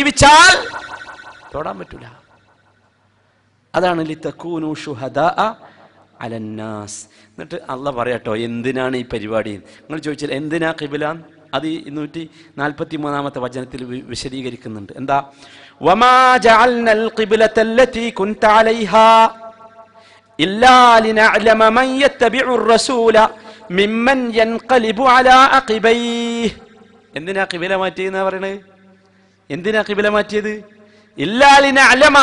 ജീവിച്ചാൽ തൊടാൻ പറ്റൂല അതാണ് അലന്നാസ് എന്നിട്ട് അല്ല പറയാട്ടോ എന്തിനാണ് ഈ പരിപാടി നിങ്ങൾ ചോദിച്ചാൽ എന്തിനാ കിബില അത് ഇരുന്നൂറ്റി നാൽപ്പത്തി മൂന്നാമത്തെ വചനത്തിൽ വിശദീകരിക്കുന്നുണ്ട് എന്താ എന്തിനാ കിബില മാറ്റി എന്ന് പറയണത് എന്തിനാ കിബില മാറ്റിയത് ഇല്ലാലിന അലമ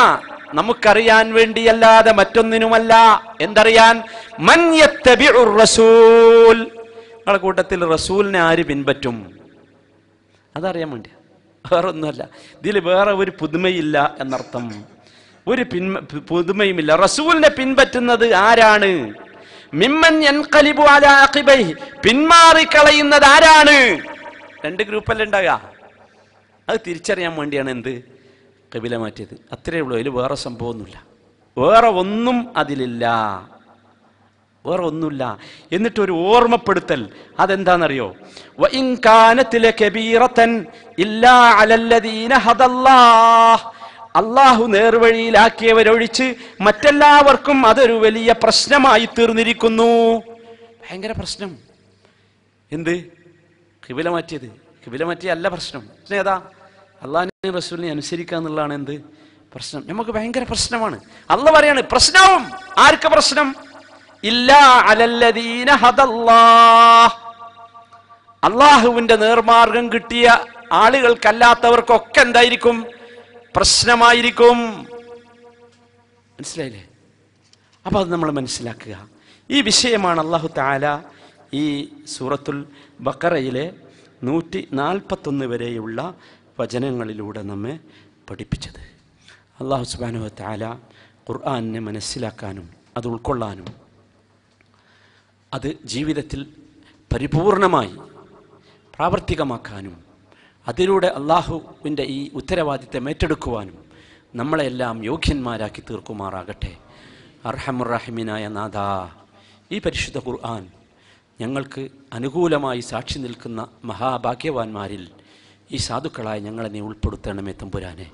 നമുക്കറിയാൻ വേണ്ടിയല്ലാതെ മറ്റൊന്നിനുമല്ല എന്തറിയാൻ റസൂൽ കൂട്ടത്തിൽ റസൂലിനെ ആര് പിൻപറ്റും അതറിയാൻ വേണ്ടി ഒന്നുമല്ല ഇതിൽ വേറെ ഒരു പുതുമയില്ല എന്നർത്ഥം ഒരു പിൻ പുതുമയുമില്ല റസൂലിനെ പിൻപറ്റുന്നത് ആരാണ് മിമ്മൻ പിന്മാറിക്കളയുന്നത് ആരാണ് രണ്ട് ഗ്രൂപ്പല്ലേ ഉണ്ടാകുക അത് തിരിച്ചറിയാൻ വേണ്ടിയാണ് എന്ത് കബില മാറ്റിയത് അത്രയേ ഉള്ളൂ അതിൽ വേറെ സംഭവമൊന്നുമില്ല വേറെ ഒന്നും അതിലില്ല വേറെ ഒന്നുമില്ല എന്നിട്ട് ഒരു ഓർമ്മപ്പെടുത്തൽ അതെന്താണെന്നറിയോ അള്ളാഹു നേർവഴിയിലാക്കിയവരൊഴിച്ച് മറ്റെല്ലാവർക്കും അതൊരു വലിയ പ്രശ്നമായി തീർന്നിരിക്കുന്നു ഭയങ്കര പ്രശ്നം എന്ത് കിബില മാറ്റിയത് കിബില മറ്റേ അല്ല പ്രശ്നം പ്രശ്നം ഏതാ അള്ളാഹിനെ റസൂലിനെ അനുസരിക്കുക എന്നുള്ളതാണ് എന്ത് പ്രശ്നം നമുക്ക് ഭയങ്കര പ്രശ്നമാണ് അല്ല പറയാണ് പ്രശ്നവും ആർക്ക് പ്രശ്നം ഇല്ല അലല്ലദീന ഹദല്ലാ അള്ളാഹുവിന്റെ നേർമാർഗം കിട്ടിയ ആളുകൾക്കല്ലാത്തവർക്കൊക്കെ എന്തായിരിക്കും പ്രശ്നമായിരിക്കും മനസ്സിലായില്ലേ അപ്പൊ അത് നമ്മൾ മനസ്സിലാക്കുക ഈ വിഷയമാണ് അള്ളാഹു താല ഈ സൂറത്തുൽ ബക്കറയിലെ നൂറ്റി നാൽപ്പത്തൊന്ന് വരെയുള്ള വചനങ്ങളിലൂടെ നമ്മെ പഠിപ്പിച്ചത് അള്ളാഹു സുബാനുവ താല ഖുർആാനിനെ മനസ്സിലാക്കാനും അത് ഉൾക്കൊള്ളാനും അത് ജീവിതത്തിൽ പരിപൂർണമായി പ്രാവർത്തികമാക്കാനും അതിലൂടെ അള്ളാഹുവിൻ്റെ ഈ ഉത്തരവാദിത്തം ഏറ്റെടുക്കുവാനും നമ്മളെല്ലാം യോഗ്യന്മാരാക്കി തീർക്കുമാറാകട്ടെ അർഹമുറഹിമിനായ നാദാ ഈ പരിശുദ്ധ ഖുർആൻ ഞങ്ങൾക്ക് അനുകൂലമായി സാക്ഷി നിൽക്കുന്ന മഹാഭാഗ്യവാന്മാരിൽ ഈ സാധുക്കളായ ഞങ്ങളെ നീ ഉൾപ്പെടുത്തണമേ തമ്പുരാനെ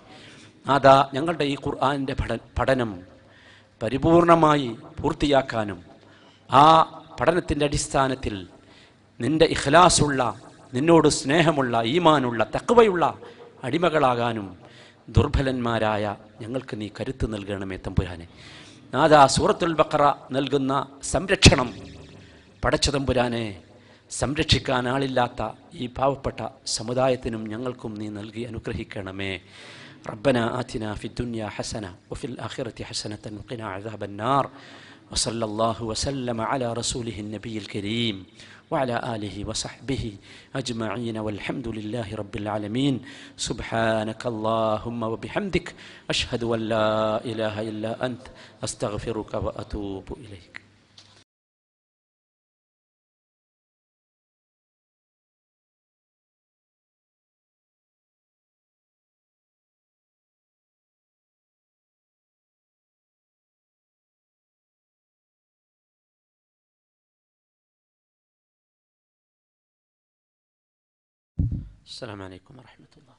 അതാ ഞങ്ങളുടെ ഈ ഖുർആാനിൻ്റെ പഠനം പരിപൂർണമായി പൂർത്തിയാക്കാനും ആ പഠനത്തിൻ്റെ അടിസ്ഥാനത്തിൽ നിന്റെ ഇഖ്ലാസുള്ള നിന്നോട് സ്നേഹമുള്ള ഈമാനുള്ള തക്കവയുള്ള അടിമകളാകാനും ദുർബലന്മാരായ ഞങ്ങൾക്ക് നീ കരുത്ത് നൽകണമേ തമ്പുരാനെ നാദാ സൂറത്തുൽ ബക്കറ നൽകുന്ന സംരക്ഷണം പടച്ചതമ്പുരാനെ സംരക്ഷിക്കാൻ ആളില്ലാത്ത ഈ പാവപ്പെട്ട സമുദായത്തിനും ഞങ്ങൾക്കും നീ നൽകി അനുഗ്രഹിക്കണമേ റബ്ബന ആതിന ഫി ദുനിയ ഹസന വഫിൽ ആഖിറത്തി ഹസനത്തൻ ഖിന അദാബൻ നാർ وصلى الله وسلم على رسوله النبي الكريم وعلى آله وصحبه أجمعين والحمد لله رب العالمين سبحانك اللهم وبحمدك أشهد أن لا إله إلا أنت أستغفرك وأتوب إليك السلام عليكم ورحمة الله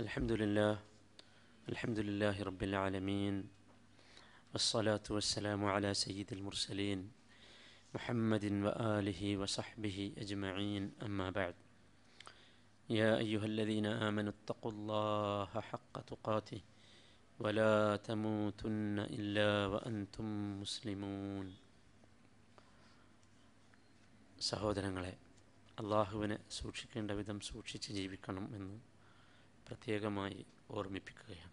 الحمد لله الحمد لله رب العالمين والصلاة والسلام على سيد المرسلين محمد وآله وصحبه أجمعين أما بعد يا أيها الذين آمنوا اتقوا الله حق تقاته ولا تموتن إلا وأنتم مسلمون عليه അള്ളാഹുവിനെ സൂക്ഷിക്കേണ്ട വിധം സൂക്ഷിച്ച് ജീവിക്കണം എന്ന് പ്രത്യേകമായി ഓർമ്മിപ്പിക്കുകയാണ്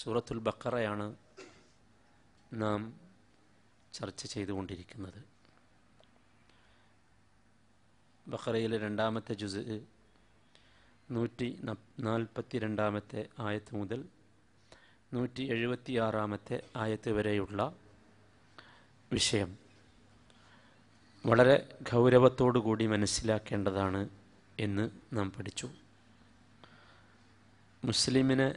സൂറത്തുൽ ബക്കറയാണ് നാം ചർച്ച ചെയ്തുകൊണ്ടിരിക്കുന്നത് ബക്കറയിലെ രണ്ടാമത്തെ ജുസ് നൂറ്റി നാൽപ്പത്തി രണ്ടാമത്തെ ആയത്ത് മുതൽ നൂറ്റി ആറാമത്തെ ആയത്ത് വരെയുള്ള വിഷയം വളരെ കൂടി മനസ്സിലാക്കേണ്ടതാണ് എന്ന് നാം പഠിച്ചു മുസ്ലിമിനെ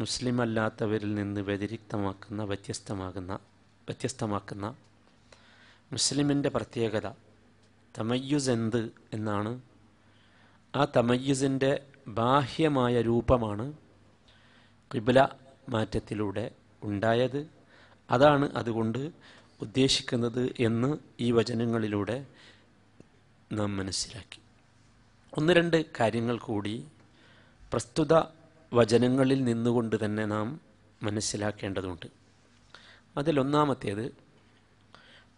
മുസ്ലിം അല്ലാത്തവരിൽ നിന്ന് വ്യതിരിക്തമാക്കുന്ന വ്യത്യസ്തമാകുന്ന വ്യത്യസ്തമാക്കുന്ന മുസ്ലിമിൻ്റെ പ്രത്യേകത തമയ്യുസ് എന്ത് എന്നാണ് ആ തമയ്യുസിൻ്റെ ബാഹ്യമായ രൂപമാണ് കിബില മാറ്റത്തിലൂടെ ഉണ്ടായത് അതാണ് അതുകൊണ്ട് ഉദ്ദേശിക്കുന്നത് എന്ന് ഈ വചനങ്ങളിലൂടെ നാം മനസ്സിലാക്കി ഒന്ന് രണ്ട് കാര്യങ്ങൾ കൂടി പ്രസ്തുത വചനങ്ങളിൽ നിന്നുകൊണ്ട് തന്നെ നാം മനസ്സിലാക്കേണ്ടതുണ്ട് അതിലൊന്നാമത്തേത്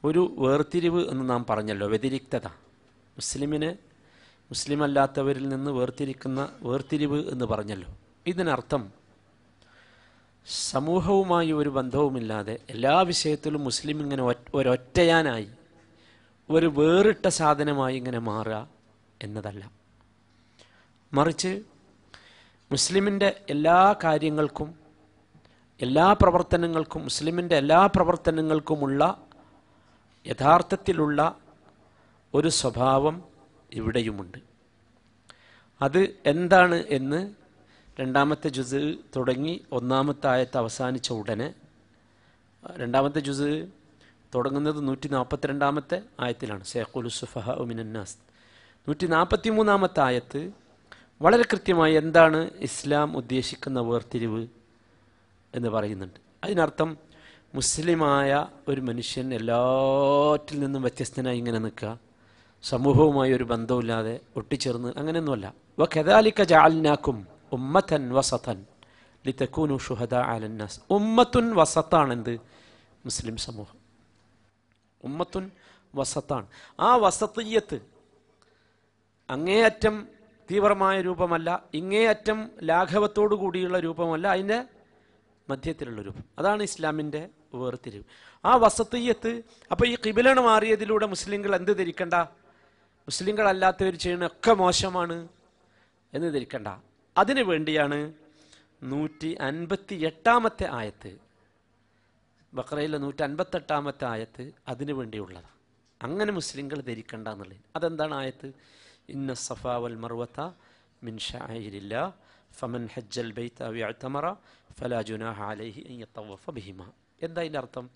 ഒരു വേർതിരിവ് എന്ന് നാം പറഞ്ഞല്ലോ വ്യതിരിക്തത മുസ്ലിമിനെ മുസ്ലിം അല്ലാത്തവരിൽ നിന്ന് വേർതിരിക്കുന്ന വേർതിരിവ് എന്ന് പറഞ്ഞല്ലോ ഇതിനർത്ഥം സമൂഹവുമായി ഒരു ബന്ധവുമില്ലാതെ എല്ലാ വിഷയത്തിലും മുസ്ലിം ഇങ്ങനെ ഒരൊറ്റയാനായി ഒരു വേറിട്ട സാധനമായി ഇങ്ങനെ മാറുക എന്നതല്ല മറിച്ച് മുസ്ലിമിൻ്റെ എല്ലാ കാര്യങ്ങൾക്കും എല്ലാ പ്രവർത്തനങ്ങൾക്കും മുസ്ലിമിൻ്റെ എല്ലാ പ്രവർത്തനങ്ങൾക്കുമുള്ള യഥാർത്ഥത്തിലുള്ള ഒരു സ്വഭാവം ഇവിടെയുമുണ്ട് അത് എന്താണ് എന്ന് രണ്ടാമത്തെ ജുസ് തുടങ്ങി ഒന്നാമത്തെ ആയത്ത് അവസാനിച്ച ഉടനെ രണ്ടാമത്തെ ജുസ് തുടങ്ങുന്നത് നൂറ്റി രണ്ടാമത്തെ ആയത്തിലാണ് സേഖുലുസുഫഹ ഉമിനന്നാസ് നൂറ്റി നാൽപ്പത്തി മൂന്നാമത്തെ ആയത്ത് വളരെ കൃത്യമായി എന്താണ് ഇസ്ലാം ഉദ്ദേശിക്കുന്ന വേർതിരിവ് എന്ന് പറയുന്നുണ്ട് അതിനർത്ഥം മുസ്ലിമായ ഒരു മനുഷ്യൻ എല്ലാറ്റിൽ നിന്നും വ്യത്യസ്തനായി ഇങ്ങനെ നിൽക്കുക സമൂഹവുമായി ഒരു ബന്ധമില്ലാതെ ഒട്ടിച്ചേർന്ന് അങ്ങനെയൊന്നുമല്ല വ കെതാലിക്ക ജാലിനാക്കും ഉമ്മത്തൻ വസത്തൻ ലിത്തക്കൂനു ഷുഹദ ആലന്നാസ് ഉമ്മത്തുൻ വസത്താണ് എന്ത് മുസ്ലിം സമൂഹം ഉമ്മത്തുൻ വസത്താണ് ആ വസത്തയ്യത്ത് അങ്ങേയറ്റം തീവ്രമായ രൂപമല്ല ഇങ്ങേയറ്റം ലാഘവത്തോടു കൂടിയുള്ള രൂപമല്ല അതിൻ്റെ മധ്യത്തിലുള്ള രൂപം അതാണ് ഇസ്ലാമിൻ്റെ വേർതിരിവ് ആ വസത്തയ്യത്ത് അപ്പോൾ ഈ കിബിലണ് മാറിയതിലൂടെ മുസ്ലിങ്ങൾ എന്ത് ധരിക്കണ്ട മുസ്ലിങ്ങളല്ലാത്തവർ ചെയ്യുന്ന ഒക്കെ മോശമാണ് എന്ന് ധരിക്കണ്ട അതിനു വേണ്ടിയാണ് നൂറ്റി അൻപത്തി എട്ടാമത്തെ ആയത്ത് ബക്രയിലെ നൂറ്റി എട്ടാമത്തെ ആയത്ത് അതിനു വേണ്ടിയുള്ളതാണ് അങ്ങനെ മുസ്ലിങ്ങൾ ധരിക്കണ്ട എന്നുള്ളത് അതെന്താണ് ആയത്ത് ഇന്ന സഫാവൽ വൽ മർവത്ത മിൻ ഷായിരില്ല ഫമൻ ഹജ്ജൽ ബൈത്ത വ്യാഴ്ത്തമറ ഫലാ ജുനാഹ അലൈഹി അയ്യത്തവഫ ബിഹിമ എന്താ ഇതിൻ്റെ അർത്ഥം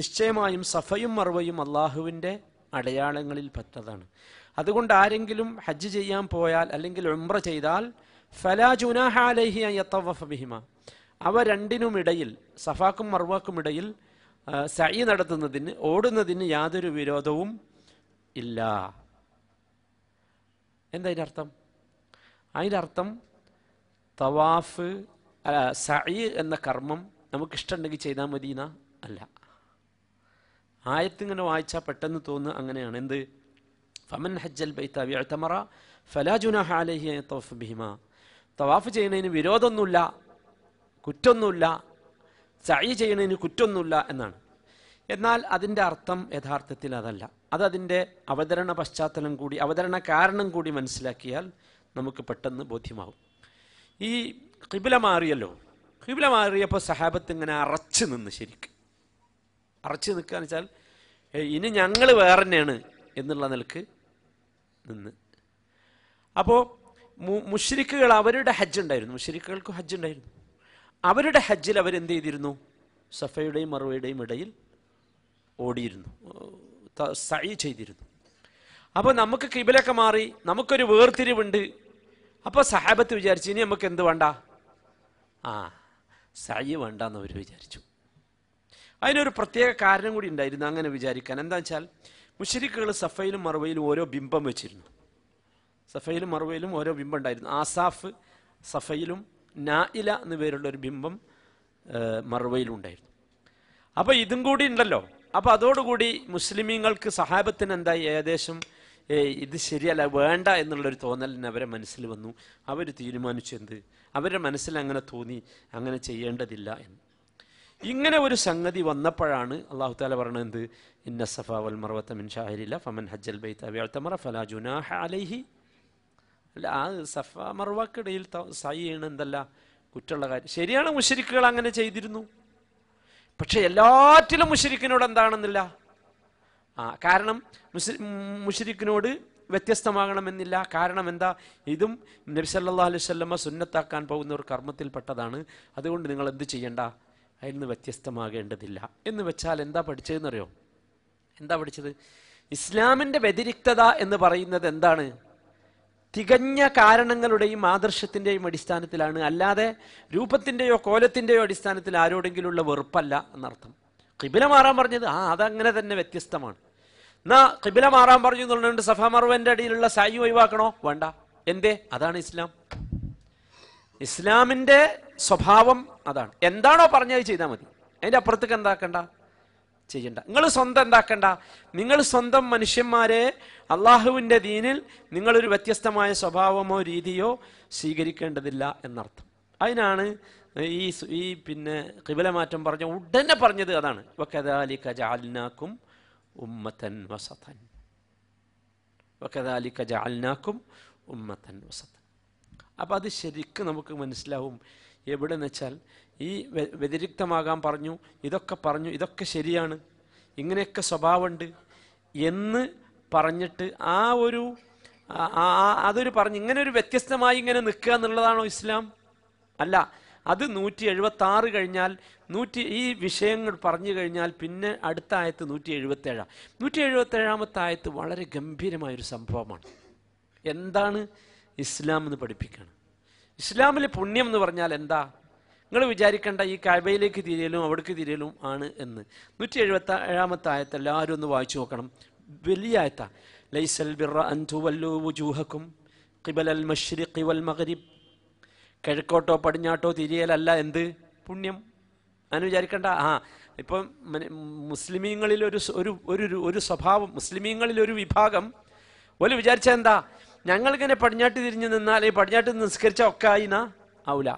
നിശ്ചയമായും സഫയും മർവയും അള്ളാഹുവിൻ്റെ അടയാളങ്ങളിൽ പെട്ടതാണ് അതുകൊണ്ട് ആരെങ്കിലും ഹജ്ജ് ചെയ്യാൻ പോയാൽ അല്ലെങ്കിൽ ഉംറ ചെയ്താൽ ഫലാ ജുനാഹ അലൈഹി യത്തവഫ ബിഹിമ അവ രണ്ടിനുമിടയിൽ സഫാക്കും ഇടയിൽ സൈ നടത്തുന്നതിന് ഓടുന്നതിന് യാതൊരു വിരോധവും ഇല്ല എന്താ അതിനർത്ഥം അർത്ഥം അർത്ഥം തവാഫ് സൈ എന്ന കർമ്മം നമുക്കിഷ്ടമുണ്ടെങ്കിൽ ചെയ്താൽ മതിയെന്ന അല്ല ആയത്തിങ്ങനെ വായിച്ചാൽ പെട്ടെന്ന് തോന്നുക അങ്ങനെയാണ് എന്ത് ഫമൻ ഹജ്ജൽ ബൈത്ത فلا ഫലാ عليه ان يطوف بهما തവാഫ് ചെയ്യുന്നതിന് വിരോധമൊന്നുമില്ല കുറ്റൊന്നുമില്ല സഈ ചെയ്യുന്നതിന് കുറ്റൊന്നുമില്ല എന്നാണ് എന്നാൽ അതിൻ്റെ അർത്ഥം യഥാർത്ഥത്തിൽ അതല്ല അത് അവതരണ പശ്ചാത്തലം കൂടി അവതരണ കാരണം കൂടി മനസ്സിലാക്കിയാൽ നമുക്ക് പെട്ടെന്ന് ബോധ്യമാകും ഈ കിബില മാറിയല്ലോ കിബില മാറിയപ്പോൾ സഹാബത്ത് ഇങ്ങനെ അറച്ചു നിന്ന് ശരിക്കും അറച്ചു നിൽക്കുക എന്ന് വെച്ചാൽ ഇനി ഞങ്ങൾ വേറെ തന്നെയാണ് എന്നുള്ള നിലക്ക് നിന്ന് അപ്പോൾ മുഷരിക്കുകൾ അവരുടെ ഹജ്ജ് ഉണ്ടായിരുന്നു മുഷരിക്കുകൾക്ക് ഹജ്ജ് ഉണ്ടായിരുന്നു അവരുടെ ഹജ്ജിൽ അവരെന്ത് ചെയ്തിരുന്നു സഫയുടെയും മറുവയുടെയും ഇടയിൽ ഓടിയിരുന്നു സൈ ചെയ്തിരുന്നു അപ്പോൾ നമുക്ക് കിബിലൊക്കെ മാറി നമുക്കൊരു വേർതിരിവുണ്ട് അപ്പോൾ സഹാബത്ത് വിചാരിച്ചു ഇനി നമുക്ക് എന്ത് വേണ്ട ആ സൈ വേണ്ട എന്നവർ വിചാരിച്ചു അതിനൊരു പ്രത്യേക കാരണം കൂടി ഉണ്ടായിരുന്നു അങ്ങനെ വിചാരിക്കാൻ എന്താ വെച്ചാൽ മുഷരിക്കുകൾ സഫയിലും മറുവയിലും ഓരോ ബിംബം വെച്ചിരുന്നു സഫയിലും മറുവയിലും ഓരോ ബിംബം ഉണ്ടായിരുന്നു ആസാഫ് സഫയിലും നായില എന്ന പേരുള്ള ഒരു ബിംബം മറുവയിലും ഉണ്ടായിരുന്നു അപ്പോൾ ഇതും കൂടി ഉണ്ടല്ലോ അപ്പൊ അതോടുകൂടി മുസ്ലിമീങ്ങൾക്ക് സഹാബത്തിന് എന്തായി ഏകദേശം ഇത് ശരിയല്ല വേണ്ട എന്നുള്ളൊരു തോന്നലിന് അവരെ മനസ്സിൽ വന്നു അവർ തീരുമാനിച്ചു എന്ത് അവരുടെ മനസ്സിൽ അങ്ങനെ തോന്നി അങ്ങനെ ചെയ്യേണ്ടതില്ല എന്ന് ഇങ്ങനെ ഒരു സംഗതി വന്നപ്പോഴാണ് അള്ളാഹു താല പറഞ്ഞത് ഇന്ന സഫാവൽ മിൻ ഫമൻ ഹജ്ജൽ ബൈത്തമറ ഫലാ ജുനാഹ അലൈഹി അല്ല ആ സഫ മർവക്കിടയിൽ സായി ചെയ്യണ എന്തല്ല കുറ്റമുള്ള കാര്യം ശരിയാണ് മുഷരിക്കുകൾ അങ്ങനെ ചെയ്തിരുന്നു പക്ഷെ എല്ലാറ്റിലും മുഷരിക്കിനോട് എന്താണെന്നില്ല ആ കാരണം മുഷരിക്കിനോട് വ്യത്യസ്തമാകണമെന്നില്ല കാരണം എന്താ ഇതും നബിസല്ലാ അലൈവല്ലമ്മ സുന്നത്താക്കാൻ പോകുന്ന ഒരു കർമ്മത്തിൽപ്പെട്ടതാണ് അതുകൊണ്ട് നിങ്ങൾ എന്ത് ചെയ്യണ്ട അതിൽ നിന്ന് വ്യത്യസ്തമാകേണ്ടതില്ല എന്ന് വെച്ചാൽ എന്താ പഠിച്ചതെന്നറിയോ എന്താ പഠിച്ചത് ഇസ്ലാമിൻ്റെ വ്യതിരിക്തത എന്ന് പറയുന്നത് എന്താണ് തികഞ്ഞ കാരണങ്ങളുടെയും ആദർശത്തിൻ്റെയും അടിസ്ഥാനത്തിലാണ് അല്ലാതെ രൂപത്തിൻ്റെയോ കോലത്തിൻ്റെയോ അടിസ്ഥാനത്തിൽ ഉള്ള വെറുപ്പല്ല എന്നർത്ഥം കിബില മാറാൻ പറഞ്ഞത് ആ അതങ്ങനെ തന്നെ വ്യത്യസ്തമാണ് എന്നാ കിബില മാറാൻ പറഞ്ഞു എന്നുള്ളതുകൊണ്ട് സഫ മറുവൻ്റെ അടിയിലുള്ള സായി ഒഴിവാക്കണോ വേണ്ട എന്തേ അതാണ് ഇസ്ലാം ഇസ്ലാമിൻ്റെ സ്വഭാവം അതാണ് എന്താണോ പറഞ്ഞത് ചെയ്താൽ മതി അതിൻ്റെ അപ്പുറത്തേക്ക് എന്താക്കണ്ട ചെയ്യണ്ട നിങ്ങൾ സ്വന്തം എന്താക്കണ്ട നിങ്ങൾ സ്വന്തം മനുഷ്യന്മാരെ അള്ളാഹുവിൻ്റെ ദീനിൽ നിങ്ങളൊരു വ്യത്യസ്തമായ സ്വഭാവമോ രീതിയോ സ്വീകരിക്കേണ്ടതില്ല എന്നർത്ഥം അതിനാണ് ഈ ഈ പിന്നെ കിബിലമാറ്റം പറഞ്ഞ ഉടനെ പറഞ്ഞത് അതാണ് ഉമ്മത്തൻ വസത്തൻ അപ്പം അത് ശരിക്കും നമുക്ക് മനസ്സിലാവും എവിടെ എന്ന് വെച്ചാൽ ഈ വ്യതിരിക്തമാകാൻ പറഞ്ഞു ഇതൊക്കെ പറഞ്ഞു ഇതൊക്കെ ശരിയാണ് ഇങ്ങനെയൊക്കെ സ്വഭാവമുണ്ട് എന്ന് പറഞ്ഞിട്ട് ആ ഒരു അതൊരു പറഞ്ഞു ഇങ്ങനെ ഒരു വ്യത്യസ്തമായി ഇങ്ങനെ നിൽക്കുക എന്നുള്ളതാണോ ഇസ്ലാം അല്ല അത് നൂറ്റി എഴുപത്തി ആറ് കഴിഞ്ഞാൽ നൂറ്റി ഈ വിഷയങ്ങൾ പറഞ്ഞു കഴിഞ്ഞാൽ പിന്നെ അടുത്ത ആയത്ത് നൂറ്റി എഴുപത്തേഴാം നൂറ്റി ഏഴാമത്തെ ആയത്ത് വളരെ ഗംഭീരമായൊരു സംഭവമാണ് എന്താണ് ഇസ്ലാം എന്ന് പഠിപ്പിക്കണം ഇസ്ലാമിലെ പുണ്യം എന്ന് പറഞ്ഞാൽ എന്താ നിങ്ങൾ വിചാരിക്കേണ്ട ഈ കായയിലേക്ക് തിരിയലും അവിടേക്ക് തിരിയലും ആണ് എന്ന് നൂറ്റി എഴുപത്തി ഏഴാമത്തെ ആയത്ത് എല്ലാവരും ഒന്ന് വായിച്ചു നോക്കണം വലിയ ആയത്ത ലൈസൽ ബിറ അൻതുവല്ലൂഹക്കും കിബലൽ മഷ്രി കിവൽ മകരിബ് കിഴക്കോട്ടോ പടിഞ്ഞാട്ടോ തിരിയലല്ല എന്ത് പുണ്യം അങ്ങനെ വിചാരിക്കേണ്ട ആ ഇപ്പം മുസ്ലിമീങ്ങളിൽ ഒരു ഒരു ഒരു സ്വഭാവം മുസ്ലിമീങ്ങളിൽ ഒരു വിഭാഗം ഒരു വിചാരിച്ച എന്താ ഞങ്ങളിങ്ങനെ പടിഞ്ഞാട്ട് തിരിഞ്ഞു നിന്നാൽ ഈ പടിഞ്ഞാട്ട് നിസ്കരിച്ച ഒക്കെ ആയിനാ ആവൂല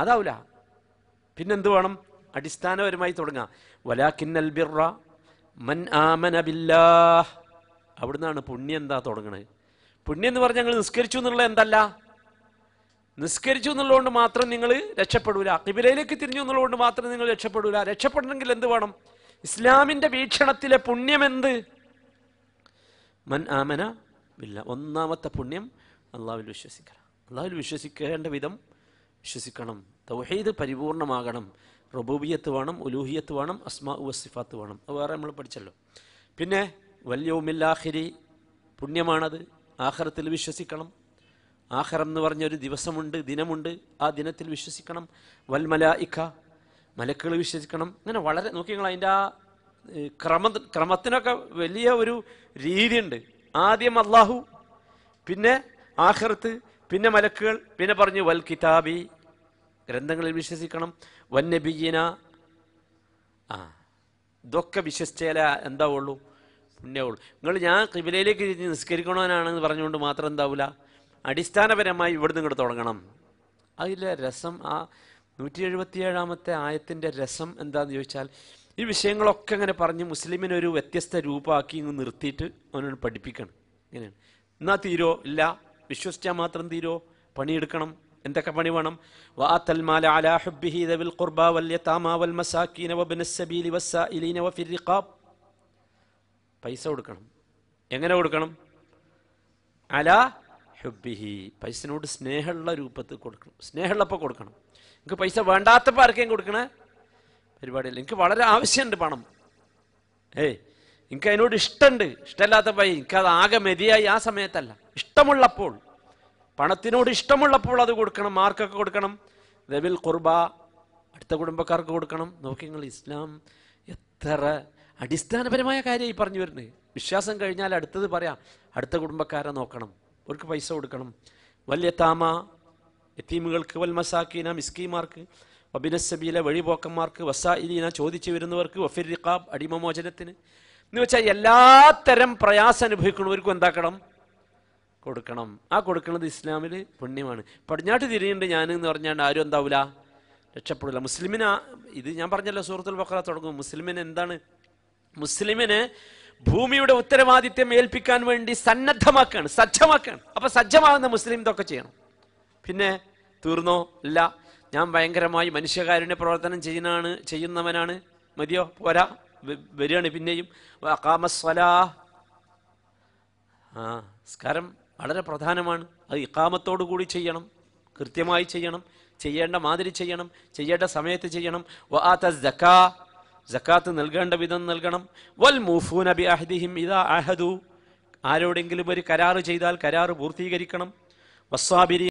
അതാവൂല പിന്നെന്ത് വേണം അടിസ്ഥാനപരമായി തുടങ്ങാം വലാക്കിന്നൽ ബിറ മൻ ആമന ബില്ലാഹ് അവിടുന്നാണ് പുണ്യം എന്താ തുടങ്ങണത് പുണ്യം എന്ന് പറഞ്ഞാൽ ഞങ്ങൾ നിസ്കരിച്ചു എന്നുള്ള എന്തല്ല നിസ്കരിച്ചു എന്നുള്ളതുകൊണ്ട് മാത്രം നിങ്ങൾ രക്ഷപ്പെടൂല കിബിലയിലേക്ക് തിരിഞ്ഞു എന്നുള്ളതുകൊണ്ട് മാത്രം നിങ്ങൾ രക്ഷപ്പെടൂല രക്ഷപ്പെടണമെങ്കിൽ എന്ത് വേണം ഇസ്ലാമിന്റെ വീക്ഷണത്തിലെ പുണ്യം എന്ത് മൻ ആമന ബില്ല ഒന്നാമത്തെ പുണ്യം അള്ളാവിൽ വിശ്വസിക്കുക അള്ളാവിൽ വിശ്വസിക്കേണ്ട വിധം വിശ്വസിക്കണം തൗഹീദ് പരിപൂർണമാകണം റബൂബിയത്ത് വേണം ഉലൂഹിയത്ത് വേണം അസ്മാ ഉസിഫാത്ത് വേണം അത് വേറെ നമ്മൾ പഠിച്ചല്ലോ പിന്നെ വല്യവുമില്ലാഹിരി പുണ്യമാണത് ആഹ്റത്തിൽ വിശ്വസിക്കണം ആഹ്റം എന്ന് പറഞ്ഞൊരു ദിവസമുണ്ട് ദിനമുണ്ട് ആ ദിനത്തിൽ വിശ്വസിക്കണം വൽമല ഇഖ മലക്കുകൾ വിശ്വസിക്കണം അങ്ങനെ വളരെ നോക്കി നിങ്ങൾ അതിൻ്റെ ആ ക്രമ ക്രമത്തിനൊക്കെ വലിയ ഒരു രീതിയുണ്ട് ആദ്യം അള്ളാഹു പിന്നെ ആഹ്റത്ത് പിന്നെ മലക്കുകൾ പിന്നെ പറഞ്ഞു വൽ കിതാബി ഗ്രന്ഥങ്ങളിൽ വിശ്വസിക്കണം വൻ ആ ഇതൊക്കെ വിശ്വസിച്ചാല എന്താ ഉള്ളൂ ഉള്ളൂ നിങ്ങൾ ഞാൻ കിബിലയിലേക്ക് നിസ്കരിക്കണവനാണെന്ന് പറഞ്ഞുകൊണ്ട് മാത്രം എന്താവില്ല അടിസ്ഥാനപരമായി ഇവിടുന്ന് ഇങ്ങോട്ട് തുടങ്ങണം അതിലെ രസം ആ നൂറ്റി എഴുപത്തിയേഴാമത്തെ ആയത്തിൻ്റെ രസം എന്താണെന്ന് ചോദിച്ചാൽ ഈ വിഷയങ്ങളൊക്കെ അങ്ങനെ പറഞ്ഞ് മുസ്ലിമിനെ ഒരു വ്യത്യസ്ത രൂപമാക്കി ഇങ്ങ് നിർത്തിയിട്ട് അവനെ പഠിപ്പിക്കണം ഇങ്ങനെയാണ് എന്നാ തീരോ ഇല്ല വിശ്വസിച്ചാൽ മാത്രം തീരോ പണിയെടുക്കണം എന്തൊക്കെ പണി വേണം വാത്തൽ മാല അലാ ദവിൽ ഖുർബ വൽ യതാമ വൽ മസാക്കീന പൈസ കൊടുക്കണം എങ്ങനെ കൊടുക്കണം അലാ ഹുബിഹി പൈസനോട് സ്നേഹമുള്ള രൂപത്തിൽ കൊടുക്കണം സ്നേഹമുള്ളപ്പോൾ കൊടുക്കണം നിങ്ങൾക്ക് പൈസ വേണ്ടാത്തപ്പോൾ ആർക്കെയും കൊടുക്കണേ പരിപാടിയല്ല എനിക്ക് വളരെ ആവശ്യമുണ്ട് പണം ഏയ് എനിക്ക് അതിനോട് ഇഷ്ടമുണ്ട് എനിക്ക് അത് ആകെ മതിയായി ആ സമയത്തല്ല ഇഷ്ടമുള്ളപ്പോൾ പണത്തിനോട് ഇഷ്ടമുള്ളപ്പോൾ അത് കൊടുക്കണം ആർക്കൊക്കെ കൊടുക്കണം റബിൽ കുർബ അടുത്ത കുടുംബക്കാർക്ക് കൊടുക്കണം നോക്കി നിങ്ങൾ ഇസ്ലാം എത്ര അടിസ്ഥാനപരമായ കാര്യമായി പറഞ്ഞു വരുന്നത് വിശ്വാസം കഴിഞ്ഞാൽ അടുത്തത് പറയാം അടുത്ത കുടുംബക്കാരെ നോക്കണം അവർക്ക് പൈസ കൊടുക്കണം വലിയ താമ എത്തീമുകൾക്ക് വൽ മിസ്കീമാർക്ക് വബിനസബീലെ വഴിപോക്കന്മാർക്ക് വസായിലീന ചോദിച്ചു വരുന്നവർക്ക് വഫിർ റിഖാബ് അടിമമോചനത്തിന് എന്ന് വെച്ചാൽ എല്ലാത്തരം പ്രയാസം അനുഭവിക്കുന്നവർക്കും എന്താക്കണം കൊടുക്കണം ആ കൊടുക്കുന്നത് ഇസ്ലാമിൽ പുണ്യമാണ് പടിഞ്ഞാട്ട് തിരിയുണ്ട് ഞാൻ എന്ന് പറഞ്ഞാൽ ആരും എന്താവില്ല രക്ഷപ്പെടില്ല മുസ്ലിമിന് ഇത് ഞാൻ പറഞ്ഞല്ലോ സുഹൃത്തുൽ ബക്കറ തുടങ്ങും മുസ്ലിമിന് എന്താണ് മുസ്ലിമിന് ഭൂമിയുടെ ഉത്തരവാദിത്യം ഏൽപ്പിക്കാൻ വേണ്ടി സന്നദ്ധമാക്കുകയാണ് സജ്ജമാക്കുകയാണ് അപ്പൊ സജ്ജമാകുന്ന മുസ്ലിം ഇതൊക്കെ ചെയ്യണം പിന്നെ തീർന്നോ ഇല്ല ഞാൻ ഭയങ്കരമായി മനുഷ്യകാരുണ്യ പ്രവർത്തനം ചെയ്യുന്നതാണ് ചെയ്യുന്നവനാണ് മതിയോ പോരാ വരികയാണ് പിന്നെയും അക്കാമസ്വലാ ആ സ്കാരം വളരെ പ്രധാനമാണ് അത് ഇക്കാമത്തോടു കൂടി ചെയ്യണം കൃത്യമായി ചെയ്യണം ചെയ്യേണ്ട മാതിരി ചെയ്യണം ചെയ്യേണ്ട സമയത്ത് ചെയ്യണം വആത സക്കാ നൽകേണ്ട വിധം നൽകണം വൽ മൂഫൂന ബി അഹദിഹിം ഇദാ അഹദു ആരോടെങ്കിലും ഒരു കരാറ് ചെയ്താൽ കരാറ് പൂർത്തീകരിക്കണം വസ്വാബിരി